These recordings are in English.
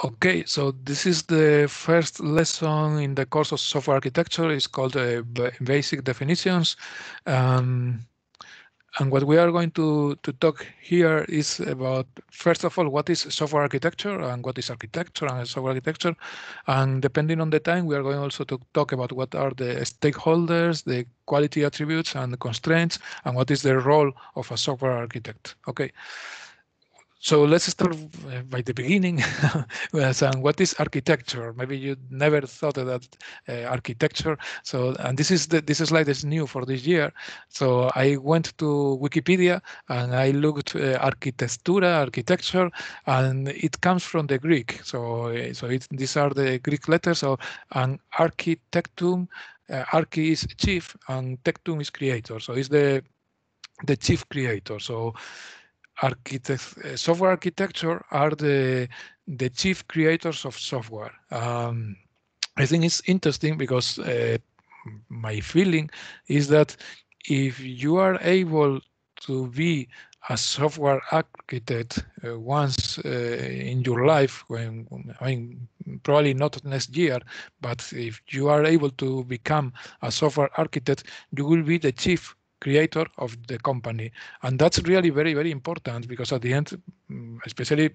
Okay, so this is the first lesson in the course of software architecture. It's called uh, basic definitions. Um, and what we are going to, to talk here is about, first of all, what is software architecture and what is architecture and software architecture. And depending on the time, we are going also to talk about what are the stakeholders, the quality attributes and the constraints, and what is the role of a software architect. Okay, so let's start by the beginning. what is architecture? Maybe you never thought about uh, architecture. So and this is the, this slide is new for this year. So I went to Wikipedia and I looked uh, architectura, architecture, and it comes from the Greek. So so it, these are the Greek letters. So an architectum, uh, archi is chief, and tectum is creator. So it's the the chief creator. So Eh, software architecture are the the chief creators of software. Um, I think it's interesting because uh, my feeling is that if you are able to be a software architect uh, once uh, in your life when i mean probably not next year but if you are able to become a software architect you will be the chief creator of the company. And that's really very, very important because at the end, Mm, especially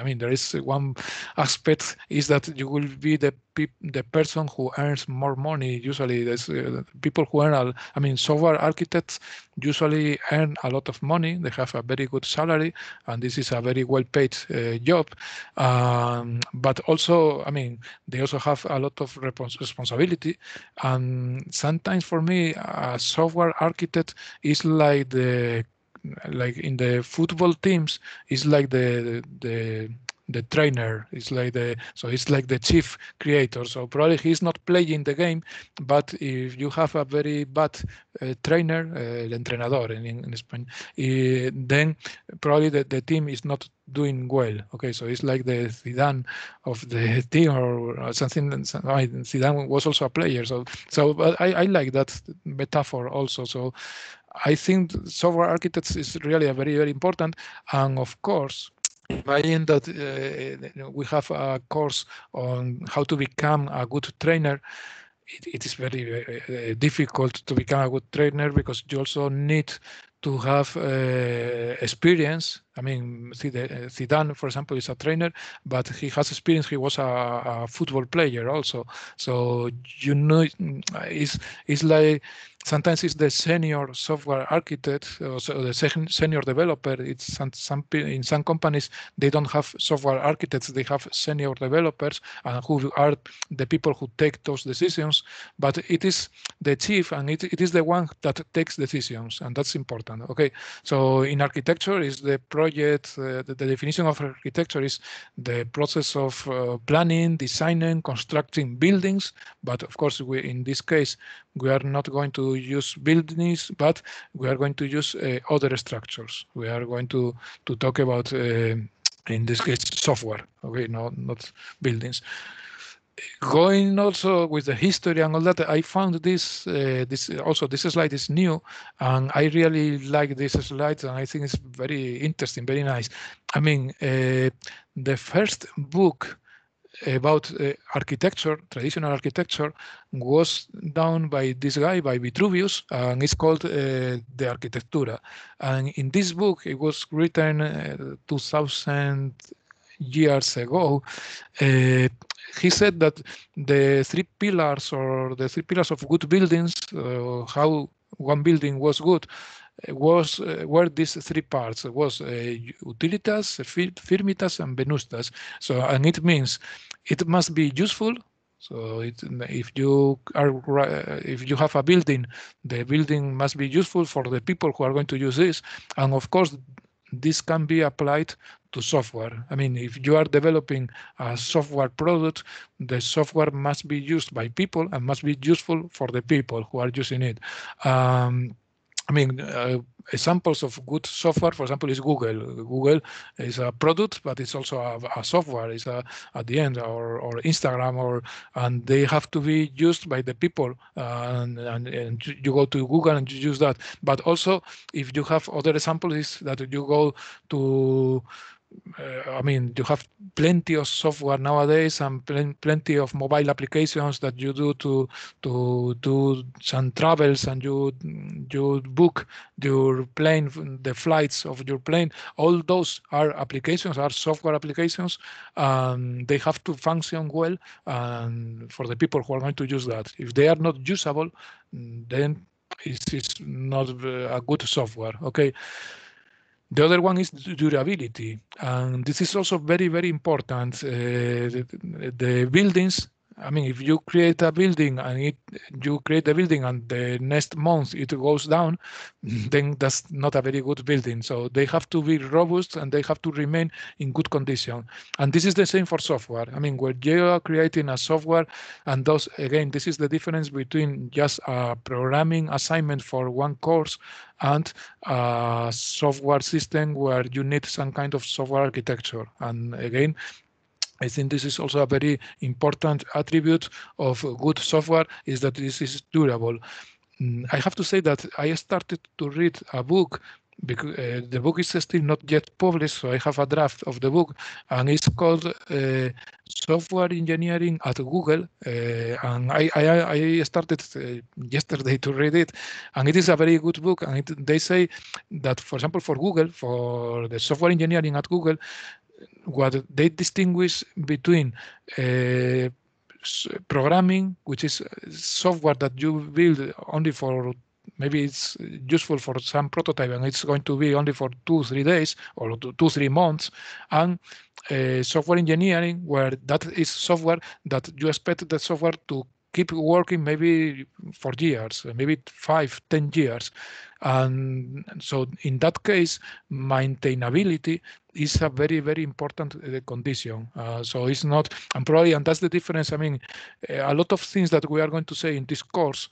i mean there is one aspect is that you will be the the person who earns more money usually there's uh, people who earn a, i mean software architects usually earn a lot of money they have a very good salary and this is a very well paid uh, job um, but also i mean they also have a lot of respons responsibility and sometimes for me a software architect is like the like in the football teams it's like the the the trainer it's like the so it's like the chief creator so probably he's not playing the game but if you have a very bad uh, trainer uh, el entrenador in, in spain uh, then probably the, the team is not doing well okay so it's like the Zidane of the team or, or something I Zidane was also a player so so I, I like that metaphor also so I think software architects is really a very, very important. And of course, imagine that uh, uh, we have a course on how to become a good trainer. it, it is very very uh, difficult to become a good trainer because you also need to have uh, experience. I mean, uh, Zidane, for example, is a trainer, but he has experience. He was a, a football player also. So you know, it's, it's like sometimes it's the senior software architect or uh, so the senior developer. It's some, some, in some companies they don't have software architects; they have senior developers, and who are the people who take those decisions. But it is the chief, and it, it is the one that takes decisions, and that's important. Okay, so in architecture is the project. Uh, the, the, definition of architecture is the process of uh, planning, designing, constructing buildings. But of course, we in this case we are not going to use buildings, but we are going to use uh, other structures. We are going to, to talk about, uh, in this case, software, okay, no, not buildings going also with the history and all that, I found this uh, this also this slide is new, and I really like this slide, and I think it's very interesting, very nice. I mean, uh, the first book about uh, architecture, traditional architecture, was done by this guy, by Vitruvius, and it's called uh, De Arquitectura. And in this book, it was written uh, 2000 years ago. Uh, he said that the three pillars or the three pillars of good buildings, uh, how one building was good, was uh, were these three parts it was uh, utilitas, firmitas, and venustas. So and it means it must be useful so it, if you are if you have a building, the building must be useful for the people who are going to use this. And of course, this can be applied to software. I mean, if you are developing a software product, the software must be used by people and must be useful for the people who are using it. Um, I mean, uh, examples of good software, for example, is Google. Google is a product, but it's also a, a software. It's a, at the end, or, or Instagram, or and they have to be used by the people. Uh, and, and, and, you go to Google and you use that. But also, if you have other examples, is that you go to uh, I mean, you have plenty of software nowadays and pl plenty of mobile applications that you do to to do some travels and you you book your plane, the flights of your plane. All those are applications, are software applications, and they have to function well. And for the people who are going to use that, if they are not usable, then it's, it's not uh, a good software. Okay. The other one is durability, and this is also very, very important. Uh, the, the, buildings I mean, if you create a building and it you create a building and the next month it goes down, then that's not a very good building. So they have to be robust and they have to remain in good condition. And this is the same for software. I mean, when you are creating a software, and those, again, this is the difference between just a programming assignment for one course and a software system where you need some kind of software architecture. And again, I think this is also a very important attribute of good software is that this is durable. Mm, I have to say that I started to read a book because uh, the book is still not yet published, so I have a draft of the book, and it's called uh, Software Engineering at Google. Uh, and I, I, I started uh, yesterday to read it, and it is a very good book. And it, they say that, for example, for Google, for the software engineering at Google, what they distinguish between uh, programming, which is uh, software that you build only for maybe it's useful for some prototype and it's going to be only for two, three days or two, three months, and uh, software engineering, where that is software that you expect the software to keep working maybe for years, maybe five, ten years. And so in that case, maintainability is a very, very important uh, condition. Uh, so it's not, and probably, and that's the difference. I mean, uh, a lot of things that we are going to say in this course,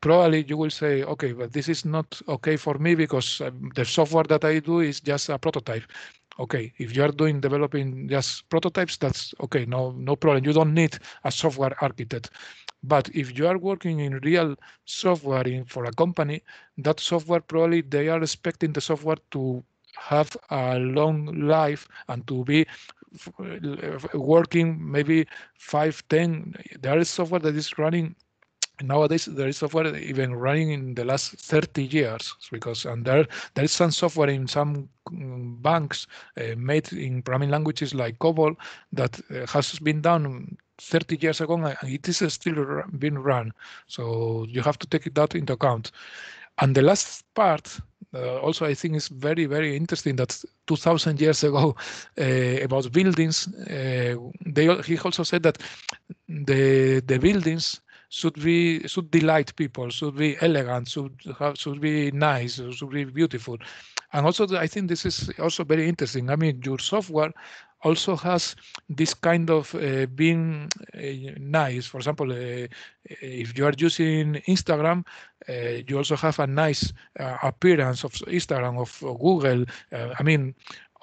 probably you will say, okay, but this is not okay for me because uh, the software that I do is just a prototype. Okay, if you are doing developing just prototypes, that's okay, no, no problem. You don't need a software architect. But if you are working in real software in, for a company, that software probably they are expecting the software to have a long life and to be uh, working maybe five, ten. There is software that is running nowadays there is software even running in the last 30 years because and there there is some software in some mm, banks uh, made in programming languages like COBOL that uh, has been done 30 years ago and it is still being run. So you have to take that into account. And the last part, uh, also I think is very, very interesting that 2000 years ago uh, about buildings, uh, they, he also said that the, the buildings should be should delight people, should be elegant, should have, should be nice, should be beautiful. And also, I think this is also very interesting. I mean, your software also has this kind of uh, being uh, nice. For example, uh, uh, if you are using Instagram, you also have a nice appearance of Instagram, of Google. I mean,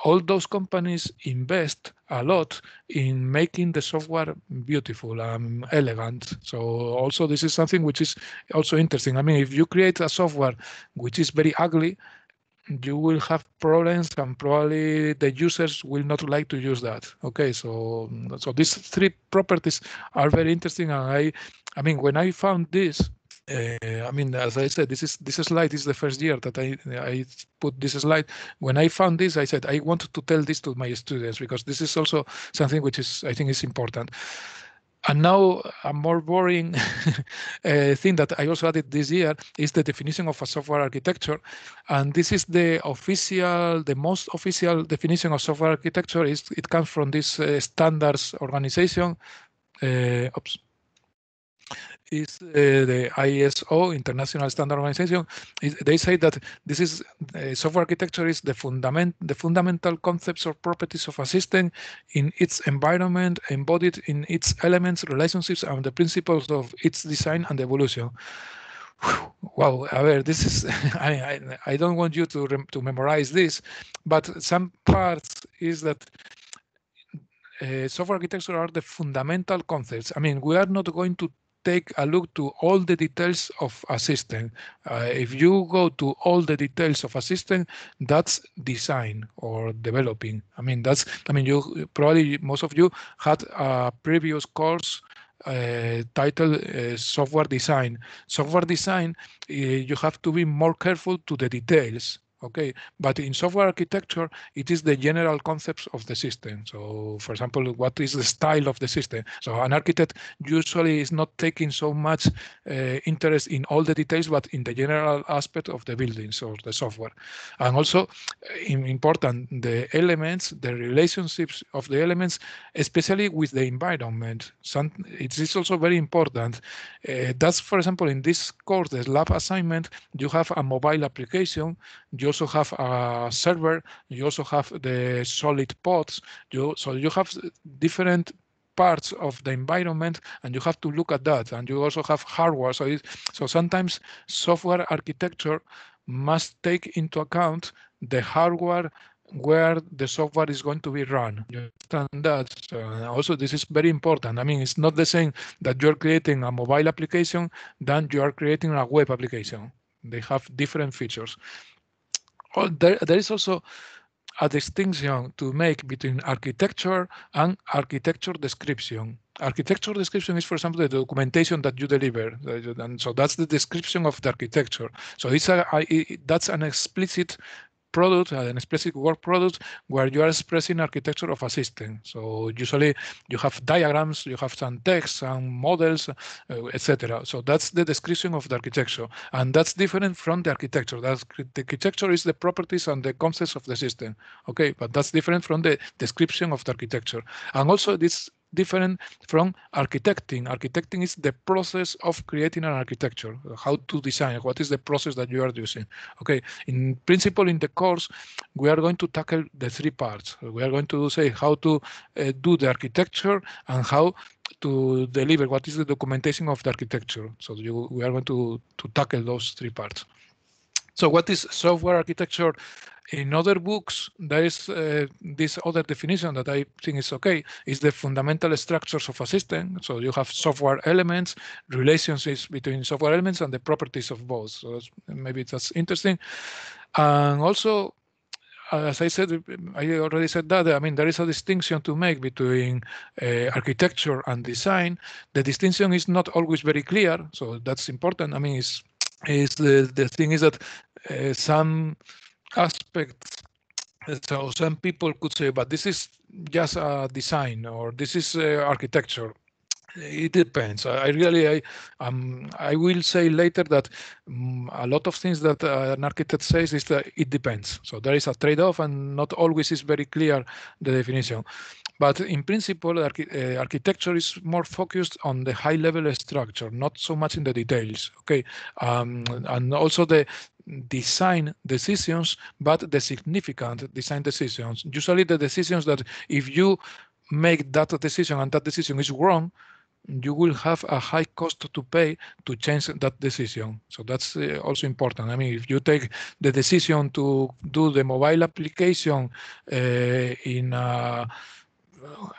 all those companies invest a lot in making the software beautiful and elegant. So also this is something which is also interesting. I mean, if you create a software which is very ugly, you will have problems and probably the users will not like to use that. Okay, so mm, so these three properties are very interesting, and I, I mean, when I found this, uh, I mean, as I said, this is this slide is the first year that I I put this slide. When I found this, I said I want to tell this to my students because this is also something which is I think is important. And now a more boring uh, thing that I also added this year is the definition of a software architecture. And this is the official, the most official definition of software architecture is it comes from this uh, standards organization. Uh, oops, is uh, the ISO, International Standard Organization, is, they say that this is uh, software architecture is the fundament, the fundamental concepts or properties of a system in its environment, embodied in its elements, relationships, and the principles of its design and evolution. Well, I this is, I, I, I, don't want you to, rem, to memorize this, but some parts is that uh, software architecture are the fundamental concepts. I mean, we are not going to take a look to all the details of a system. Uh, if you go to all the details of a system, that's design or developing. I mean, that's I mean, you probably most of you had a previous course uh, titled uh, software design. Software design, uh, you have to be more careful to the details okay but in software architecture it is the general concepts of the system so for example what is the style of the system so an architect usually is not taking so much uh, interest in all the details but in the general aspect of the buildings or the software and also uh, important the elements the relationships of the elements especially with the environment Some, it is also very important uh, that's for example in this course the lab assignment you have a mobile application you also have a server, you also have the solid pods, you, so you have different parts of the environment and you have to look at that and you also have hardware so it, so sometimes software architecture must take into account the hardware where the software is going to be run. You understand that. also, this is very important. I mean, it's not the same that you're creating a mobile application than you are creating a web application. They have different features there, there is also a distinction to make between architecture and architecture description. Architecture description is, for example, the documentation that you deliver, and so that's the description of the architecture. So it's a, I, that's an explicit product, uh, an explicit work product, where you are expressing architecture of a system. So usually you have diagrams, you have some text, some models, uh, etc. So that's the description of the architecture, and that's different from the architecture. That's, the architecture is the properties and the concepts of the system. Okay, but that's different from the description of the architecture. And also this different from architecting. Architecting is the process of creating an architecture, how to design, what is the process that you are using. Okay, in principle, in the course, we are going to tackle the three parts. We are going to say how to uh, do the architecture and how to deliver what is the documentation of the architecture. So you, we are going to, to tackle those three parts. So what is software architecture? In other books, there is uh, this other definition that I think is okay, is the fundamental structures of a system. So you have software elements, relationships between software elements and the properties of both. So maybe that's interesting. And also as I said, I already said that, I mean, there is a distinction to make between uh, architecture and design. The distinction is not always very clear, so that's important. I mean, it's is the, the thing is that uh, some aspects so some people could say but this is just a design or this is uh, architecture it depends i really i um, i will say later that um, a lot of things that uh, an architect says is that it depends so there is a trade-off and not always is very clear the definition but in principle, archi uh, architecture is more focused on the high-level structure, not so much in the details. Okay, um, and also the design decisions, but the significant design decisions. Usually, the decisions that if you make that decision and that decision is wrong, you will have a high cost to pay to change that decision. So that's uh, also important. I mean, if you take the decision to do the mobile application uh, in a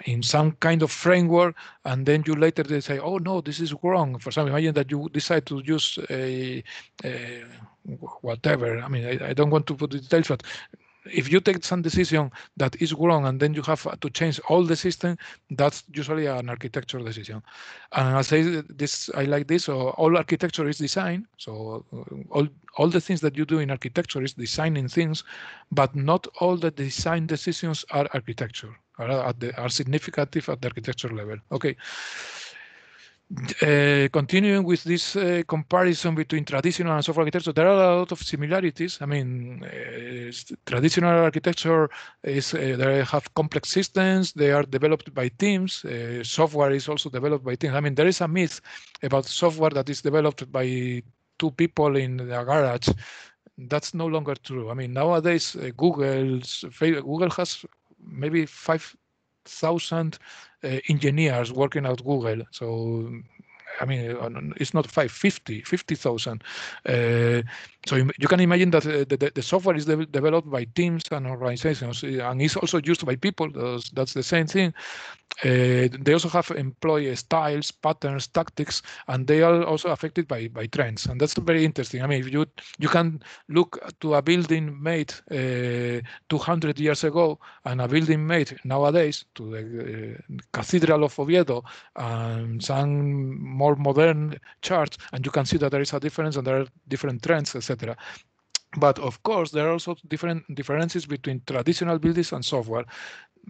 in some kind of framework, and then you later they say, oh no, this is wrong. For some imagine that you decide to use a, a whatever. I mean, I, I, don't want to put the details, but if you take some decision that is wrong and then you have to change all the system, that's usually an architecture decision. And I say this, I like this. So all architecture is design. So uh, all all the things that you do in architecture is designing things, but not all the design decisions are architecture are, at the, are at the architecture level. Okay. Uh, continuing with this uh, comparison between traditional and software architecture, there are a lot of similarities. I mean, uh, traditional architecture is uh, they have complex systems. They are developed by teams. Uh, software is also developed by teams. I mean, there is a myth about software that is developed by two people in a garage that's no longer true. I mean, nowadays uh, Google has maybe 5,000 uh, engineers working at Google. So, I mean, uh, it's not 550, 50,000. Uh, so you can imagine that uh, the, the software is de developed by teams and organizations, eh, and is also used by people. That's, that's the same thing. Uh, they also have employee styles, patterns, tactics, and they are also affected by, by trends. And that's very interesting. I mean, you you can look to a building made uh, eh, 200 years ago and a building made nowadays to the uh, Cathedral of Oviedo and um, some more modern church, and you can see that there is a difference and there are different trends, etc. But of course, there are also different differences between traditional buildings and software.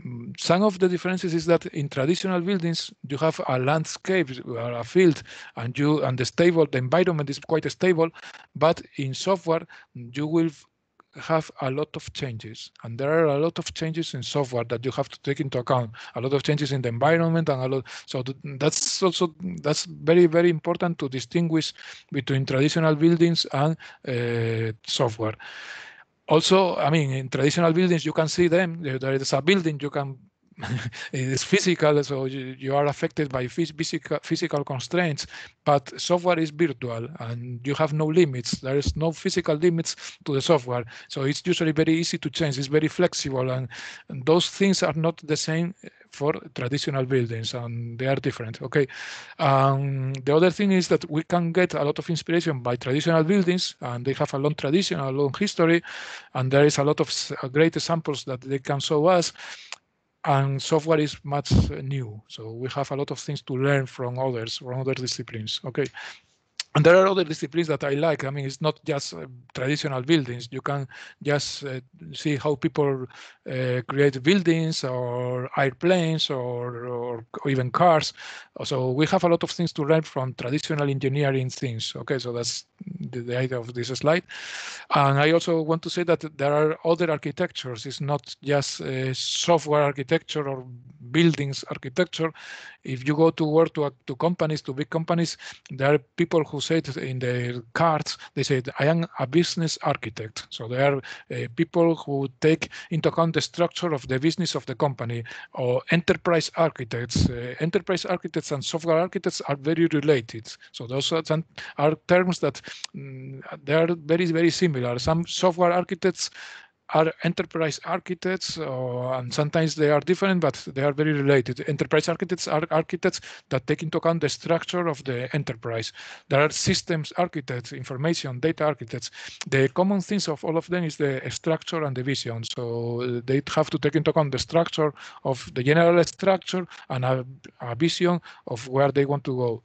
Mm, some of the differences is that in traditional buildings you have a landscape or a field, and you and the stable the environment is quite stable. But in software, you will have a lot of changes and there are a lot of changes in software that you have to take into account a lot of changes in the environment and a lot so that's also that's very very important to distinguish between traditional buildings and uh, software also i mean in traditional buildings you can see them there is a building you can it's physical, so you, you are affected by physical physical constraints. But software is virtual, and you have no limits. There is no physical limits to the software, so it's usually very easy to change. It's very flexible, and, and those things are not the same for traditional buildings and they are different okay um, the other thing is that we can get a lot of inspiration by traditional buildings and they have a long tradition a long history and there is a lot of great examples that they can show us and software is much uh, new. So we have a lot of things to learn from others, from other disciplines. Okay, and there are other disciplines that I like. I mean, it's not just uh, traditional buildings. You can just uh, see how people uh, create buildings or airplanes or, or, or, even cars. So we have a lot of things to learn from traditional engineering things. Okay, so that's the, the idea of this slide. And I also want to say that there are other architectures. It's not just uh, software architecture or buildings architecture. If you go to work to, to companies, to big companies, there are people who said in their cards, they said, I am a business architect. So they are uh, people who take into account the structure of the business of the company or enterprise architects. Uh, enterprise architects and software architects are very related. So those are, some, are terms that um, they are very, very similar. Some software architects are enterprise architects, or, uh, and sometimes they are different, but they are very related. Enterprise architects are architects that take into account the structure of the enterprise. There are systems architects, information, data architects. The common things of all of them is the structure and the vision. So uh, they have to take into account the structure of the general structure and a, a vision of where they want to go.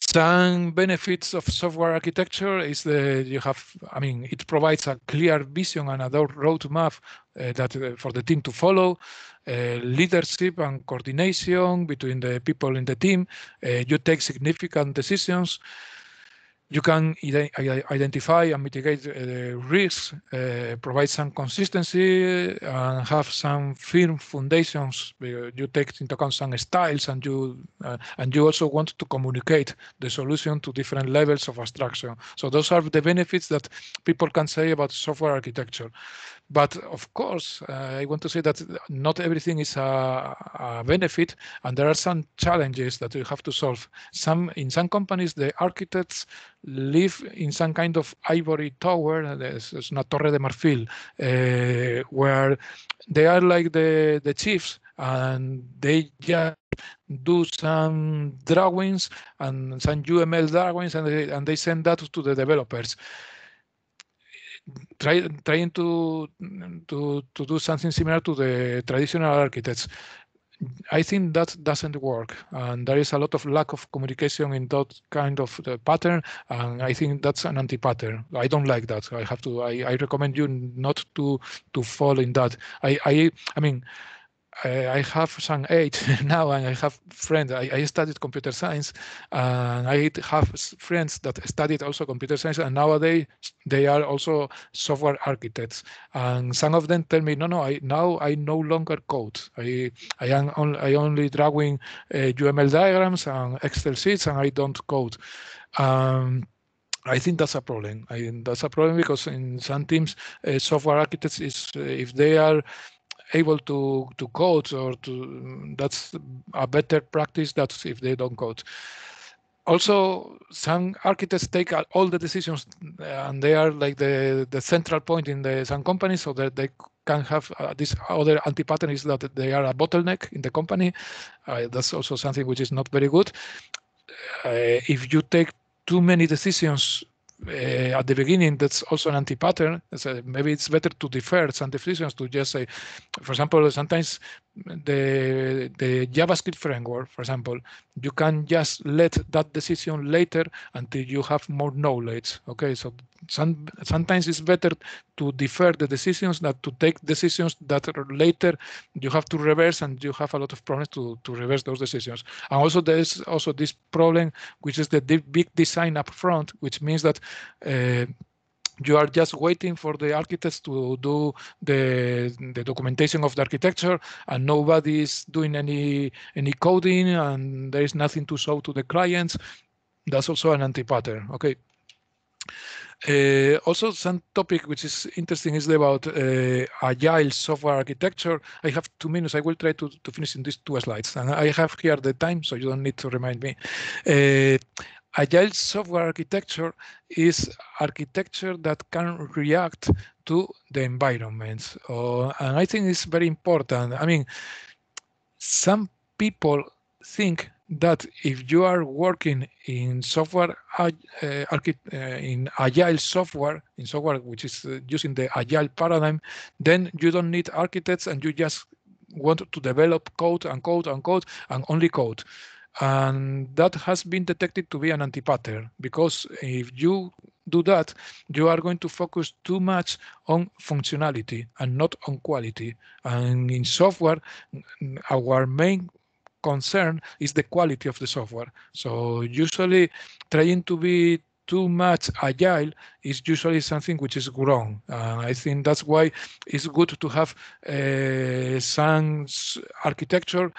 Some benefits of software architecture is that you have, I mean, it provides a clear vision and a roadmap uh, that uh, for the team to follow, uh, leadership and coordination between the people in the team. Uh, you take significant decisions you can identify and mitigate uh, the risks, uh, provide some consistency, uh, and have some firm foundations. You take into account some styles, and you uh, and you also want to communicate the solution to different levels of abstraction. So those are the benefits that people can say about software architecture. But of course, uh, I want to say that not everything is a, a benefit, and there are some challenges that we have to solve. Some in some companies, the architects live in some kind of ivory tower, it's uh, una torre de marfil, uh, where they are like the, the chiefs and they just do some drawings and some UML drawings and they, and they send that to the developers try, trying to, to, to do something similar to the traditional architects. I think that doesn't work, and there is a lot of lack of communication in that kind of uh, pattern, and I think that's an anti-pattern. I don't like that. I have to. I, I recommend you not to to fall in that. I I, I mean, I have some age now, and I have friends. I, I, studied computer science, and I have friends that studied also computer science, and nowadays they are also software architects. And some of them tell me, no, no, I now I no longer code. I I am on, I only drawing uh, eh, UML diagrams and Excel sheets, and I don't code. Um, I think that's a problem. I, that's a problem because in some teams, uh, software architects is uh, if they are able to to code or to that's a better practice that's if they don't code also some architects take all the decisions and they are like the the central point in the some companies so that they can have uh, this other anti-pattern is that they are a bottleneck in the company uh, that's also something which is not very good uh, if you take too many decisions uh, at the beginning that's also an anti-pattern. So maybe it's better to defer some decisions to just say, for example, sometimes the, the JavaScript framework, for example, you can just let that decision later until you have more knowledge. Okay, so some, sometimes it's better to defer the decisions than to take decisions that later you have to reverse and you have a lot of problems to, to reverse those decisions. And also there is also this problem, which is the big design up front, which means that uh, you are just waiting for the architects to do the, the documentation of the architecture and nobody is doing any any coding and there is nothing to show to the clients that's also an anti-pattern okay uh, also, some topic which is interesting is about uh, agile software architecture. I have two minutes. I will try to, to finish in these two slides. And I have here the time, so you don't need to remind me. Uh, agile software architecture is architecture that can react to the environments. Uh, oh, and I think it's very important. I mean, some people think that if you are working in software uh, uh in agile software in software which is uh, using the agile paradigm then you don't need architects and you just want to develop code and code and code and only code and that has been detected to be an antipattern because if you do that, you are going to focus too much on functionality and not on quality. And in software, our main concern is the quality of the software. So usually trying to be too much agile is usually something which is wrong. Uh, I think that's why it's good to have uh, some architecture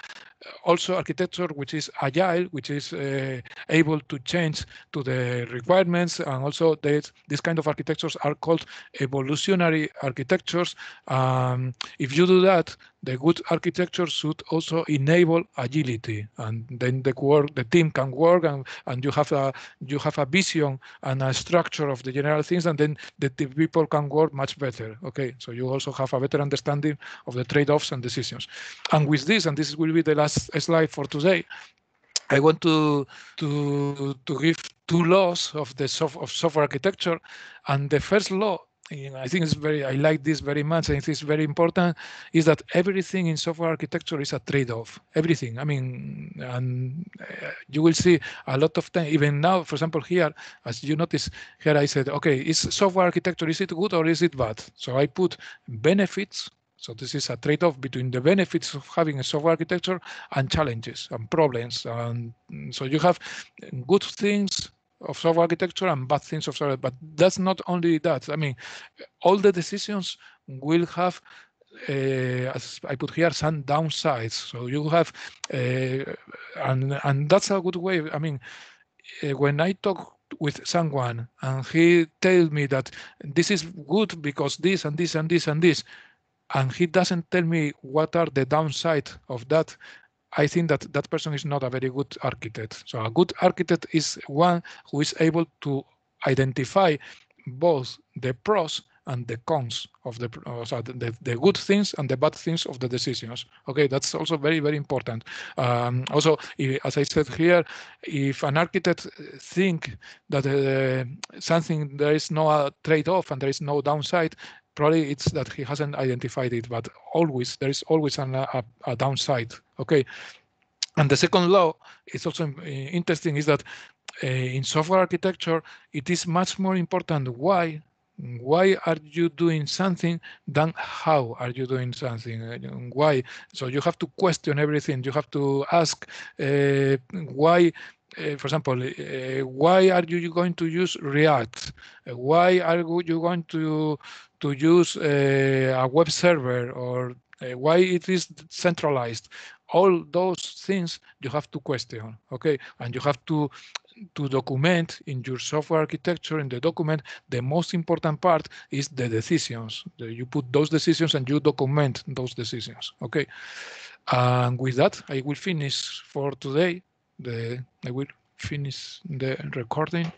also architecture which is agile, which is uh, able to change to the requirements. And also this, this kind of architectures are called evolutionary architectures. Um, if you do that, the good architecture should also enable agility, and then the work, the team can work, and, and you have a you have a vision and a structure of the general things, and then the, the people can work much better. Okay, so you also have a better understanding of the trade-offs and decisions. And with this, and this will be the last slide for today. I want to to to give two laws of the soft, of software architecture, and the first law you know, I think it's very, I like this very much. I think it's very important is that everything in software architecture is a trade-off. Everything. I mean, and uh, you will see a lot of time, even now, for example, here, as you notice here, I said, okay, is software architecture, is it good or is it bad? So I put benefits. So this is a trade-off between the benefits of having a software architecture and challenges and problems. And so you have good things of software architecture and bad things of software. But that's not only that. I mean, all the decisions will have, uh, as I put here, some downsides. So you have, uh, and and that's a good way. I mean, uh, when I talk with someone and he tell me that this is good because this and this and this and this, and he doesn't tell me what are the downside of that I think that that person is not a very good architect. So a good architect is one who is able to identify both the pros and the cons of the, so the, the good things and the bad things of the decisions. Okay, that's also very very important. Um, also, as I said here, if an architect think that uh, something there is no uh, trade-off and there is no downside, probably it's that he hasn't identified it, but always there is always an, a, a downside. Okay, and the second law is also uh, interesting is that uh, in software architecture it is much more important why why are you doing something than how are you doing something uh, why so you have to question everything you have to ask uh, why uh, for example, uh, why are you going to use React? Uh, why are you going to to use eh, a web server or eh, why it is centralized all those things you have to question okay and you have to to document in your software architecture in the document the most important part is the decisions you put those decisions and you document those decisions okay and with that i will finish for today the i will finish the recording